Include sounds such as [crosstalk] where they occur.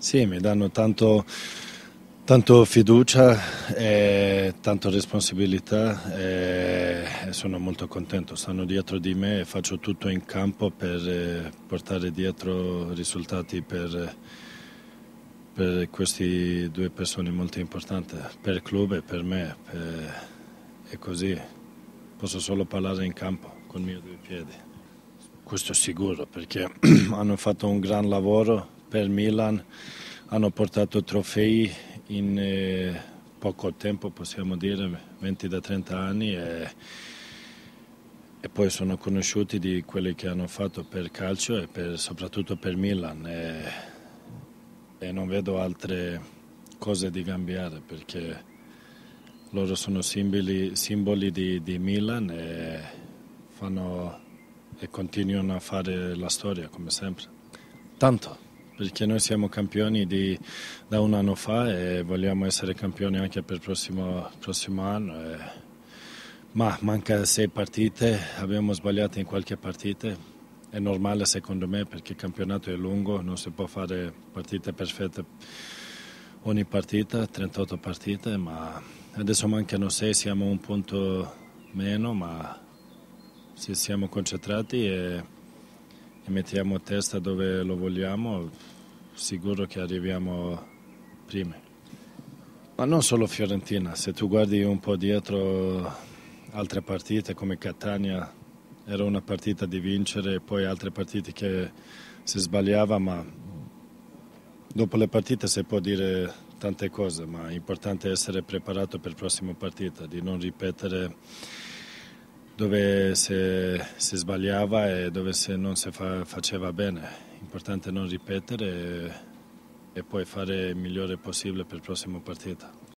Sì, mi danno tanto, tanto fiducia e tanta responsabilità e, sono molto contento. Stanno dietro di me e faccio tutto in campo per eh, portare dietro risultati per, per queste due persone molto importanti, per il club e per me. Per, eh, e così posso solo parlare in campo con i miei due piedi. Questo è sicuro perché [clears throat] hanno fatto un gran lavoro per Milan, hanno portato trofei in eh, poco tempo, possiamo dire 20-30 anni e, e, poi sono conosciuti di quelli che hanno fatto per calcio e per, soprattutto per Milan e, e non vedo altre cose di cambiare perché loro sono simboli, simboli di, di, Milan e, fanno, e continuano a fare la storia come sempre. Tanto perché noi siamo campioni di, da un anno fa e vogliamo essere campioni anche per il prossimo, prossimo anno. E, ma manca sei partite, abbiamo sbagliato in qualche partita, è normale secondo me perché il campionato è lungo, non si può fare partite perfette ogni partita, 38 partite, ma adesso mancano sei, siamo un punto meno, ma ci siamo concentrati e e mettiamo testa dove lo vogliamo, sicuro che arriviamo prima. Ma non solo Fiorentina, se tu guardi un po' dietro altre partite come Catania, era una partita di vincere e poi altre partite che si sbagliava, ma dopo le partite si può dire tante cose, ma è importante essere preparato per la prossima partita, di non ripetere dove si, si sbagliava e dove si non si fa, faceva bene. Importante non ripetere e, e poi fare il migliore possibile per la prossima partita.